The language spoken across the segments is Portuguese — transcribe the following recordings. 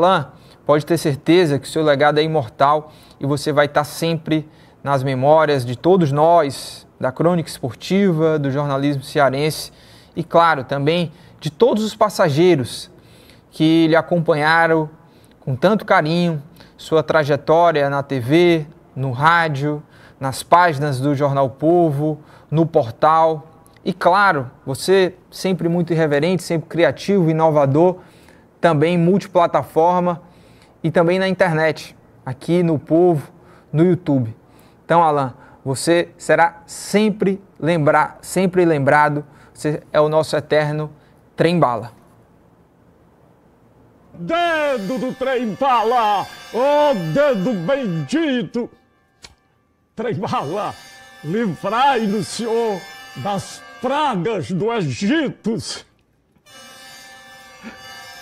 lá, pode ter certeza que o seu legado é imortal e você vai estar sempre nas memórias de todos nós, da crônica esportiva, do jornalismo cearense e, claro, também de todos os passageiros que lhe acompanharam com tanto carinho sua trajetória na TV, no rádio, nas páginas do Jornal Povo, no portal. E claro, você sempre muito irreverente, sempre criativo, inovador também multiplataforma e também na internet, aqui no Povo, no YouTube. Então, Alan, você será sempre lembrar, sempre lembrado, você é o nosso eterno trem-bala. Dedo do trem-bala! Oh, dedo bendito! Trem-bala, livrai-nos, Senhor, das pragas do Egito!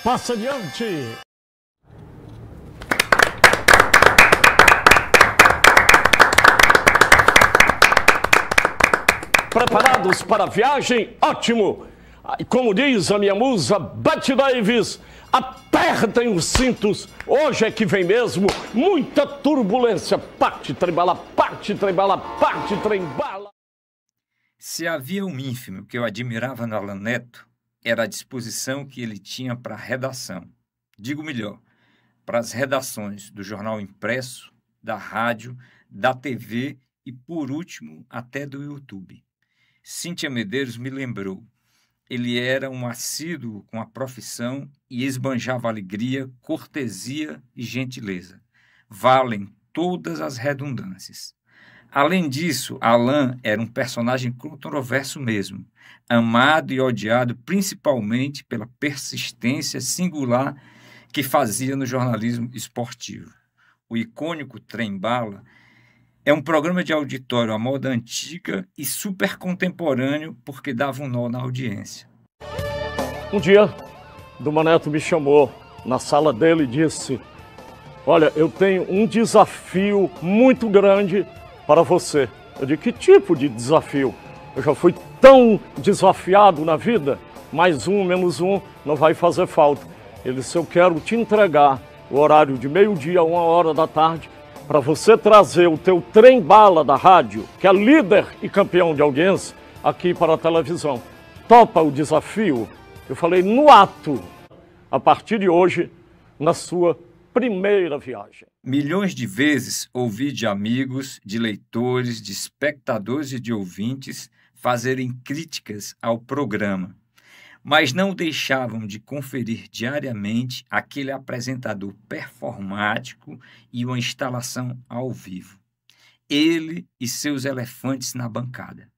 Passa adiante! Preparados para a viagem? Ótimo! Como diz a minha musa, Betty Davis, apertem os cintos, hoje é que vem mesmo muita turbulência. Parte trembala, parte trembala, parte trembala. Se havia um ínfimo que eu admirava no Alan Neto, era a disposição que ele tinha para a redação. Digo melhor, para as redações do jornal impresso, da rádio, da TV e, por último, até do YouTube. Cíntia Medeiros me lembrou. Ele era um assíduo com a profissão e esbanjava alegria, cortesia e gentileza. Valem todas as redundâncias. Além disso, Alain era um personagem controverso mesmo, amado e odiado principalmente pela persistência singular que fazia no jornalismo esportivo. O icônico Trem-Bala é um programa de auditório à moda antiga e super contemporâneo porque dava um nó na audiência. Um dia, Duma Neto me chamou na sala dele e disse: Olha, eu tenho um desafio muito grande para você. Eu digo, que tipo de desafio? Eu já fui tão desafiado na vida, mais um, menos um, não vai fazer falta. Ele disse, eu quero te entregar o horário de meio-dia uma hora da tarde para você trazer o teu trem bala da rádio, que é líder e campeão de audiência, aqui para a televisão. Topa o desafio? Eu falei, no ato, a partir de hoje, na sua primeira viagem. Milhões de vezes ouvi de amigos, de leitores, de espectadores e de ouvintes fazerem críticas ao programa, mas não deixavam de conferir diariamente aquele apresentador performático e uma instalação ao vivo. Ele e seus elefantes na bancada.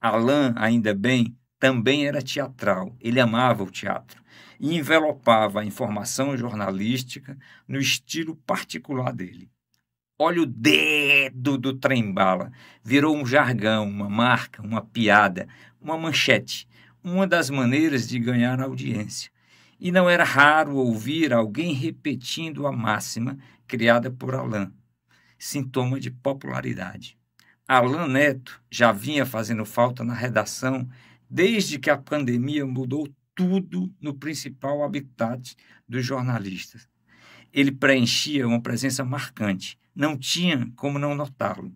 Alain, ainda bem, também era teatral, ele amava o teatro e envelopava a informação jornalística no estilo particular dele. Olha o dedo do trem-bala. Virou um jargão, uma marca, uma piada, uma manchete, uma das maneiras de ganhar audiência. E não era raro ouvir alguém repetindo a máxima criada por Alain, sintoma de popularidade. Alain Neto já vinha fazendo falta na redação desde que a pandemia mudou tudo no principal habitat dos jornalistas. Ele preenchia uma presença marcante, não tinha como não notá-lo.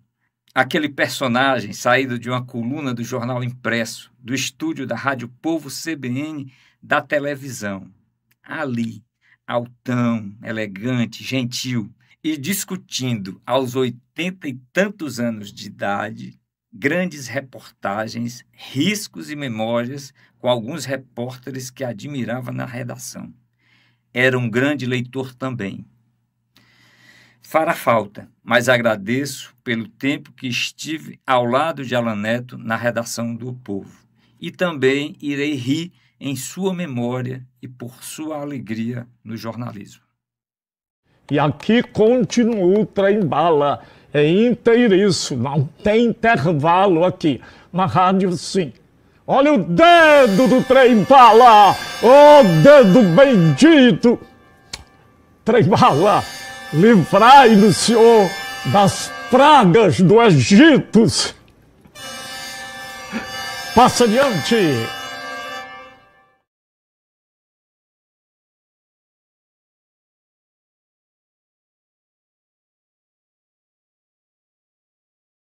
Aquele personagem saído de uma coluna do jornal impresso, do estúdio da Rádio Povo CBN, da televisão. Ali, altão, elegante, gentil, e discutindo aos oitenta e tantos anos de idade grandes reportagens, riscos e memórias com alguns repórteres que admirava na redação. Era um grande leitor também. Fará falta, mas agradeço pelo tempo que estive ao lado de Alan Neto na redação do Povo. E também irei rir em sua memória e por sua alegria no jornalismo. E aqui continua o trem-bala. É inteiriço, não tem intervalo aqui. Na rádio, sim. Olha o dedo do trem-bala! Ô oh, dedo bendito! Trem-bala, livrai-nos, Senhor, das pragas do Egito! Passa adiante!